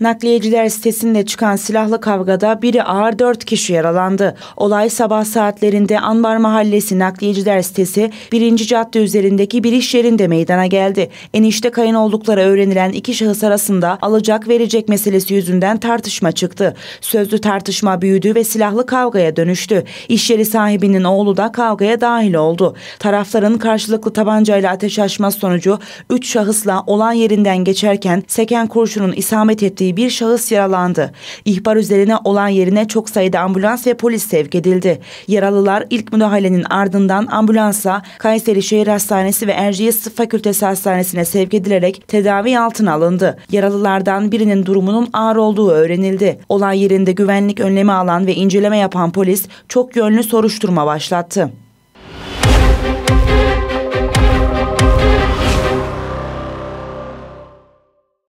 Nakliyeciler sitesinde çıkan silahlı kavgada biri ağır dört kişi yaralandı. Olay sabah saatlerinde Anbar Mahallesi Nakliyeciler sitesi Birinci Cadde üzerindeki bir iş yerinde meydana geldi. Enişte kayın oldukları öğrenilen iki şahıs arasında alacak verecek meselesi yüzünden tartışma çıktı. Sözlü tartışma büyüdü ve silahlı kavgaya dönüştü. İş yeri sahibinin oğlu da kavgaya dahil oldu. Tarafların karşılıklı tabancayla ateş açması sonucu 3 şahısla olan yerinden geçerken seken kurşunun isamet ettiği edildiği bir şahıs yaralandı. İhbar üzerine olan yerine çok sayıda ambulans ve polis sevk edildi. Yaralılar ilk müdahalenin ardından ambulansa Kayseri Şehir Hastanesi ve Erciyes Tıp Fakültesi Hastanesi'ne sevk edilerek tedavi altına alındı. Yaralılardan birinin durumunun ağır olduğu öğrenildi. Olay yerinde güvenlik önlemi alan ve inceleme yapan polis çok yönlü soruşturma başlattı.